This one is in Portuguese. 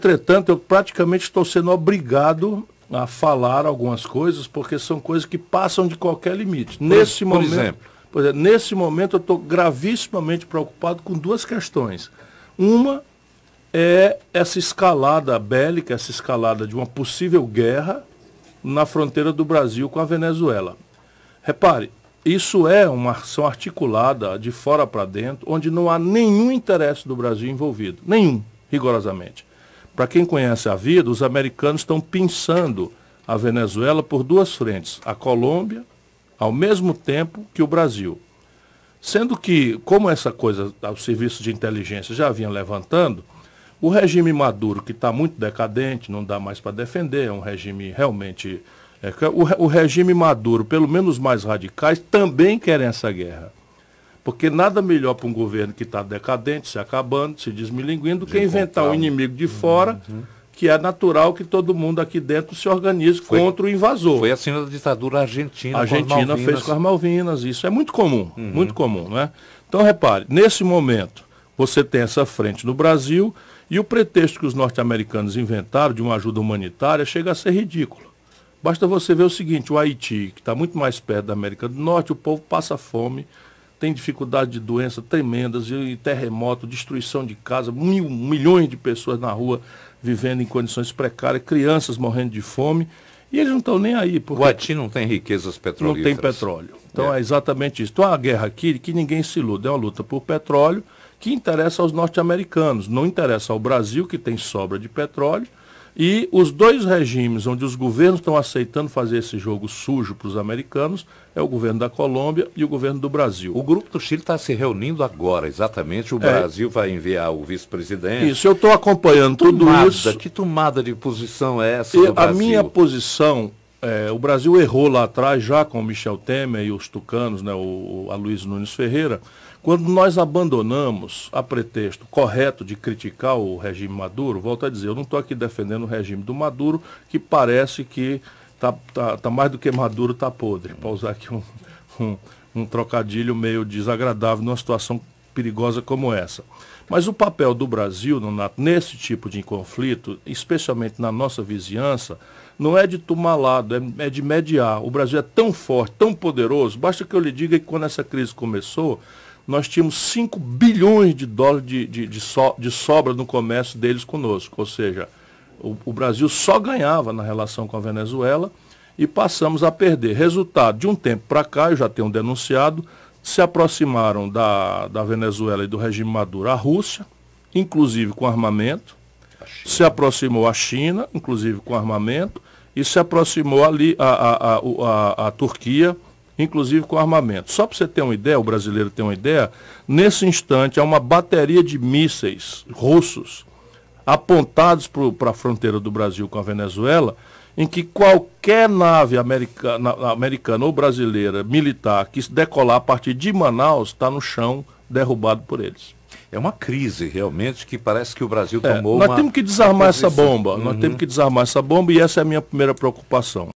Entretanto, eu praticamente estou sendo obrigado a falar algumas coisas, porque são coisas que passam de qualquer limite. Por, nesse por momento, exemplo. Por exemplo, é, nesse momento eu estou gravissimamente preocupado com duas questões. Uma é essa escalada bélica, essa escalada de uma possível guerra na fronteira do Brasil com a Venezuela. Repare, isso é uma ação articulada de fora para dentro, onde não há nenhum interesse do Brasil envolvido. Nenhum, rigorosamente. Para quem conhece a vida, os americanos estão pinçando a Venezuela por duas frentes, a Colômbia, ao mesmo tempo que o Brasil. Sendo que, como essa coisa, os serviços de inteligência já vinham levantando, o regime Maduro, que está muito decadente, não dá mais para defender, é um regime realmente. É, o, o regime Maduro, pelo menos os mais radicais, também querem essa guerra. Porque nada melhor para um governo que está decadente, se acabando, se desmilinguindo, que inventar um inimigo de fora. Uhum, uhum que é natural que todo mundo aqui dentro se organize foi, contra o invasor. Foi assim na ditadura argentina. A Argentina com fez com as Malvinas, isso é muito comum, uhum. muito comum, né? Então repare, nesse momento você tem essa frente no Brasil e o pretexto que os norte-americanos inventaram de uma ajuda humanitária chega a ser ridículo. Basta você ver o seguinte, o Haiti, que está muito mais perto da América do Norte, o povo passa fome, tem dificuldade de doença tremendas, e terremoto, destruição de casa, mil, milhões de pessoas na rua vivendo em condições precárias, crianças morrendo de fome. E eles não estão nem aí. Porque Guati não tem riquezas petrolíferas. Não tem petróleo. Então é, é exatamente isso. Então a guerra aqui, que ninguém se iluda, é uma luta por petróleo que interessa aos norte-americanos, não interessa ao Brasil, que tem sobra de petróleo, e os dois regimes onde os governos estão aceitando fazer esse jogo sujo para os americanos é o governo da Colômbia e o governo do Brasil. O grupo do Chile está se reunindo agora, exatamente. O é. Brasil vai enviar o vice-presidente. Isso, eu estou acompanhando que tudo isso. Que tomada de posição é essa? a Brasil? minha posição. É, o Brasil errou lá atrás, já com o Michel Temer e os tucanos, né, o, a Luiz Nunes Ferreira, quando nós abandonamos a pretexto correto de criticar o regime Maduro, volto a dizer, eu não estou aqui defendendo o regime do Maduro, que parece que está tá, tá mais do que Maduro, está podre, para usar aqui um, um, um trocadilho meio desagradável numa situação perigosa como essa. Mas o papel do Brasil, Nonato, nesse tipo de conflito, especialmente na nossa vizinhança, não é de tomar lado, é, é de mediar. O Brasil é tão forte, tão poderoso, basta que eu lhe diga que quando essa crise começou, nós tínhamos 5 bilhões de dólares de, de, de, so, de, sobra no comércio deles conosco. Ou seja, o, o Brasil só ganhava na relação com a Venezuela e passamos a perder. Resultado, de um tempo para cá, eu já tenho denunciado, se aproximaram da, da Venezuela e do regime Maduro a Rússia, inclusive com armamento, se aproximou a China, inclusive com armamento, e se aproximou ali a, a, a, a, a Turquia, inclusive com armamento. Só para você ter uma ideia, o brasileiro tem uma ideia, nesse instante há uma bateria de mísseis russos apontados para a fronteira do Brasil com a Venezuela, em que qualquer nave americana, americana ou brasileira militar que decolar a partir de Manaus está no chão derrubado por eles. É uma crise realmente que parece que o Brasil é, tomou. É, nós uma... temos que desarmar essa bomba. Uhum. Nós temos uhum. que desarmar essa bomba e essa é a minha primeira preocupação.